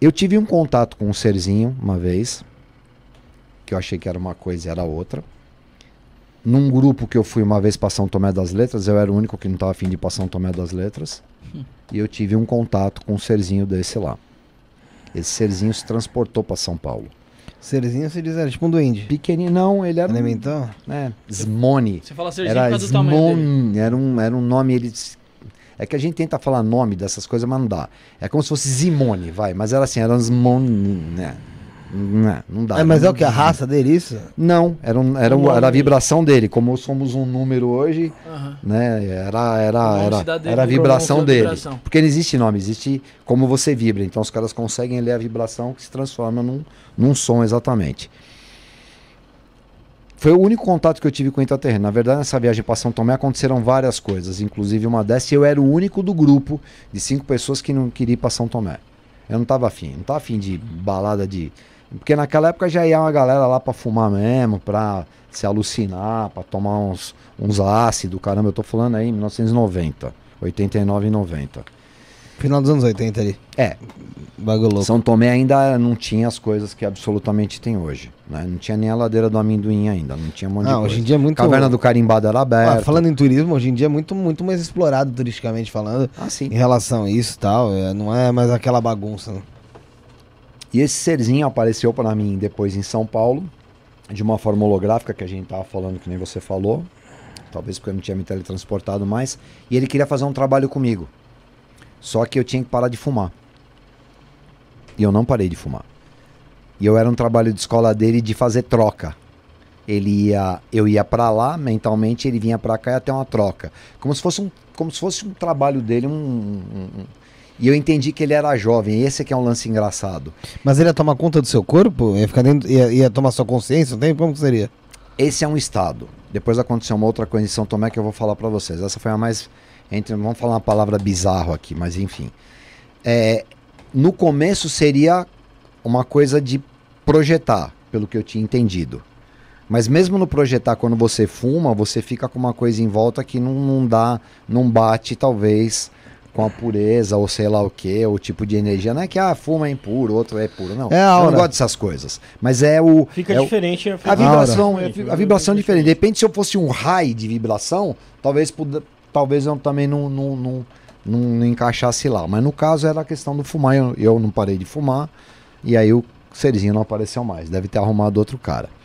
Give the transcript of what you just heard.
Eu tive um contato com um serzinho uma vez, que eu achei que era uma coisa e era outra. Num grupo que eu fui uma vez para São Tomé das Letras, eu era o único que não estava afim de ir para São Tomé das Letras. Hum. E eu tive um contato com um serzinho desse lá. Esse serzinho se transportou para São Paulo. Serzinho se diz, era tipo um duende. Pequenininho, não, ele era. Elemental? Um, né, Smone. Você fala serzinho era por causa Smone, do tamanho dele. Era um, era um nome, ele é que a gente tenta falar nome dessas coisas, mas não dá. É como se fosse Zimone, vai. Mas era assim, era Zimone, né? Não, né, não dá. É, mas não, é o que? A raça dele, isso? Não, era, um, era, um, era a vibração dele. Como somos um número hoje, uhum. né? Era, era, era, era a vibração dele. Vibração. Porque não existe nome, existe como você vibra. Então os caras conseguem ler a vibração que se transforma num, num som exatamente. Foi o único contato que eu tive com o intraterreno. Na verdade, nessa viagem para São Tomé aconteceram várias coisas, inclusive uma dessas. Eu era o único do grupo de cinco pessoas que não queria ir para São Tomé. Eu não tava afim, não tava afim de balada de. Porque naquela época já ia uma galera lá pra fumar mesmo, pra se alucinar, pra tomar uns, uns ácidos, caramba, eu tô falando aí em 1990, 89 e 90. Final dos anos 80 ali. É, Bagulho São Tomé ainda não tinha as coisas que absolutamente tem hoje. Né? Não tinha nem a ladeira do amendoim ainda, não tinha um monte não, de coisa. hoje em dia é muito... Caverna do Carimbado era aberta. Ah, falando em turismo, hoje em dia é muito, muito mais explorado turisticamente falando. Ah, sim. Em relação a isso e tal, é, não é mais aquela bagunça. Né? E esse serzinho apareceu para mim depois em São Paulo, de uma forma holográfica que a gente tava falando, que nem você falou. Talvez porque eu não tinha me teletransportado mais. E ele queria fazer um trabalho comigo. Só que eu tinha que parar de fumar. E eu não parei de fumar. E eu era um trabalho de escola dele de fazer troca. Ele ia, eu ia para lá mentalmente, ele vinha para cá e até uma troca, como se fosse um, como se fosse um trabalho dele, um, um, um e eu entendi que ele era jovem. Esse é que é um lance engraçado. Mas ele ia tomar conta do seu corpo? Ia, ficar dentro, ia, ia tomar sua consciência? Não tem? Como que seria? Esse é um estado. Depois aconteceu uma outra coisa em São Tomé que eu vou falar para vocês. Essa foi a mais. Entre, vamos falar uma palavra bizarro aqui, mas enfim. É, no começo seria uma coisa de projetar, pelo que eu tinha entendido. Mas mesmo no projetar, quando você fuma, você fica com uma coisa em volta que não, não dá, não bate, talvez, com a pureza, ou sei lá o que, o tipo de energia. Não é que ah, fuma é impuro, outro é puro. Não. É Eu não gosto dessas coisas. Mas é o. Fica é diferente o, a, a vibração. A, é, a vibração é diferente. De repente, se eu fosse um raio de vibração, talvez talvez eu também não, não, não não, não, encaixasse lá. Mas no caso era a questão do fumar, eu, eu não parei de fumar, e aí o Serizinho não apareceu mais. Deve ter arrumado outro cara.